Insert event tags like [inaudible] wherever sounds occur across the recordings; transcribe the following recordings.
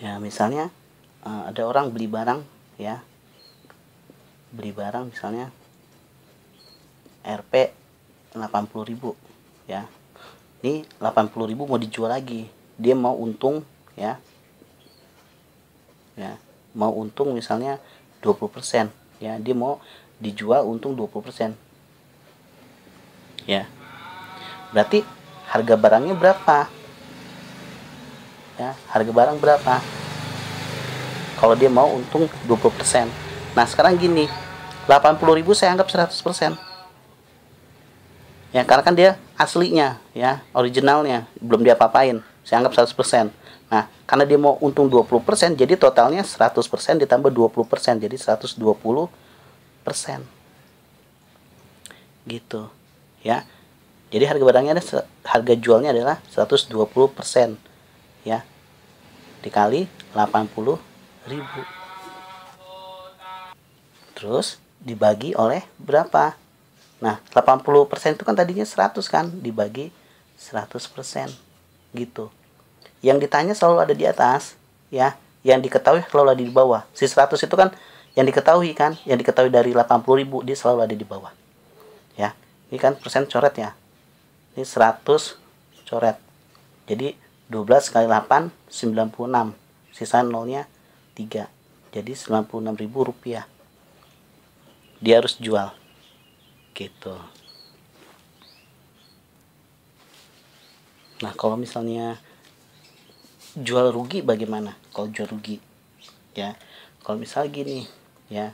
ya misalnya uh, ada orang beli barang ya beli barang misalnya RP 80.000 ya ini 80.000 mau dijual lagi dia mau untung ya ya mau untung misalnya 20% ya dia mau dijual untung 20% ya berarti harga barangnya berapa ya harga barang berapa kalau dia mau untung 20% nah sekarang gini 80.000 saya anggap 100% ya karena kan dia aslinya ya originalnya belum dia apa-apain saya anggap 100% nah karena dia mau untung 20% jadi totalnya 100% ditambah 20% jadi 120% gitu ya jadi harga barangnya ada harga jualnya adalah 120% ya dikali 80 ribu terus dibagi oleh berapa nah 80% itu kan tadinya 100 kan dibagi 100% gitu yang ditanya selalu ada di atas ya yang diketahui selalu ada di bawah si 100 itu kan yang diketahui kan yang diketahui dari 80 ribu dia selalu ada di bawah ya ini kan persen coret ya ini 100 coret jadi 12 kali 8 96 sisa nolnya 3 jadi ribu rupiah dia harus jual gitu nah kalau misalnya jual rugi bagaimana kalau jual rugi ya kalau misal gini ya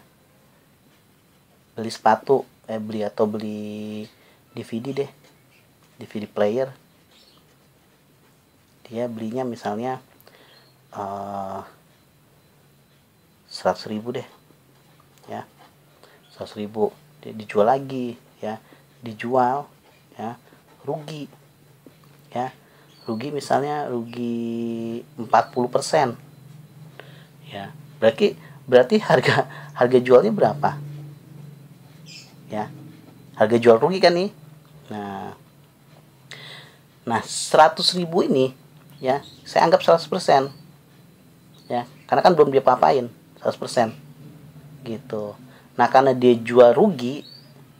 beli sepatu eh beli atau beli DVD deh DVD player dia ya, belinya misalnya eh, seratus ribu deh ya seratus ribu dijual lagi ya dijual ya rugi ya rugi misalnya rugi 40% ya berarti berarti harga harga jualnya berapa ya harga jual rugi kan nih nah nah 100 ribu ini ya saya anggap 100% ya karena kan belum dia papain 100% gitu nah karena dia jual rugi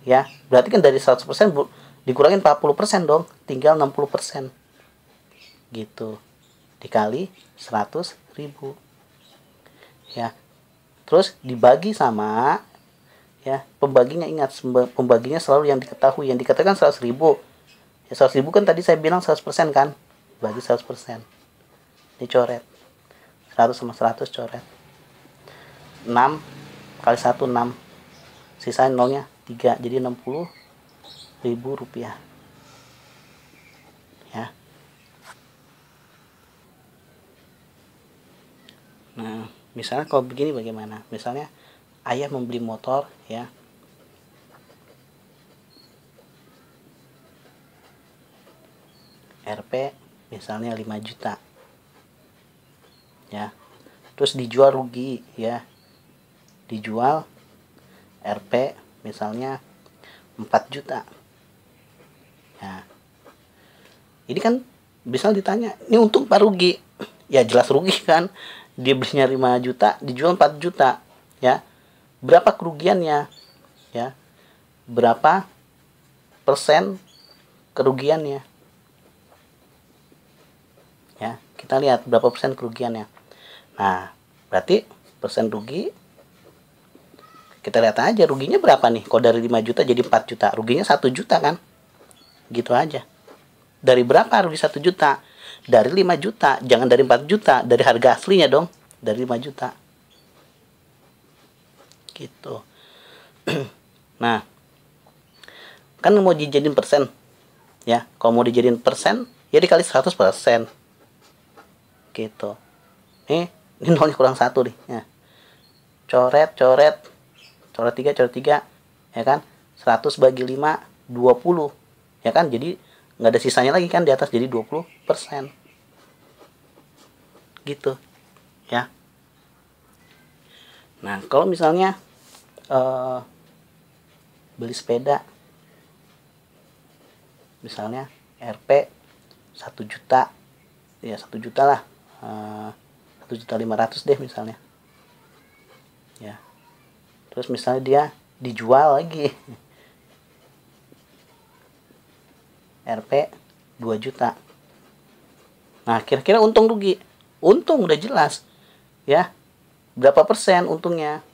ya berarti kan dari 100% bu, dikurangin 40% dong tinggal 60% gitu dikali 100 ribu ya terus dibagi sama ya pembaginya ingat pembaginya selalu yang diketahui yang dikatakan 100 ribu ya 100 ribu kan tadi saya bilang 100% kan bagi 100% dicoret 100 sama 100 coret 6 kali 1 6 sisanya nolnya 3 jadi 60 ribu rupiah ya nah misalnya kalau begini bagaimana misalnya ayah membeli motor ya RP misalnya 5 juta ya terus dijual rugi ya dijual RP misalnya 4 juta ya ini kan bisa ditanya ini untung apa rugi ya jelas rugi kan dia belinya 5 juta dijual 4 juta ya berapa kerugiannya ya berapa persen kerugiannya ya kita lihat berapa persen kerugiannya nah berarti persen rugi kita lihat aja ruginya berapa nih kalau dari 5 juta jadi 4 juta ruginya 1 juta kan gitu aja dari berapa rugi 1 juta dari 5 juta jangan dari 4 juta dari harga aslinya dong dari 5 juta gitu [clears throat] nah kan mau dijadiin persen ya kalau mau dijadiin persen ya dikali 100 persen gitu nih ini nolnya kurang satu nih ya. coret coret coret tiga coret tiga ya kan 100 bagi 5 20 ya kan jadi nggak ada sisanya lagi kan di atas jadi 20 persen gitu ya nah kalau misalnya uh, beli sepeda misalnya RP 1 juta ya 1 juta lah Eh, satu juta lima ratus deh misalnya ya terus misalnya dia dijual lagi [laughs] RP 2 juta nah kira-kira untung rugi untung udah jelas ya berapa persen untungnya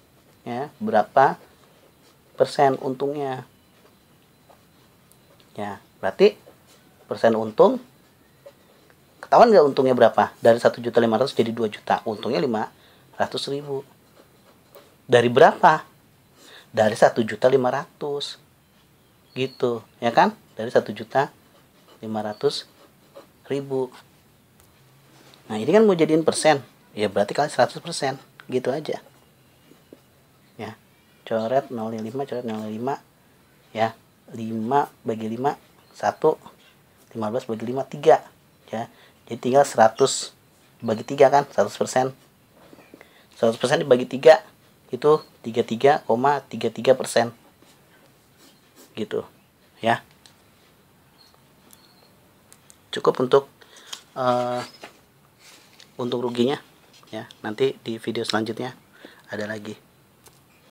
ya berapa persen untungnya ya berarti persen untung ketahuan nggak untungnya berapa dari satu juta lima ratus jadi dua juta untungnya lima ratus ribu dari berapa dari satu juta lima ratus gitu ya kan dari satu juta lima ratus ribu nah ini kan mau jadiin persen ya berarti kali seratus persen gitu aja ya coret lima coret lima ya lima bagi lima satu lima belas bagi lima tiga ya jadi tinggal 100 bagi 3 kan 100% 100% dibagi 3 itu 33,33% ,33%. gitu ya cukup untuk uh, untuk ruginya ya nanti di video selanjutnya ada lagi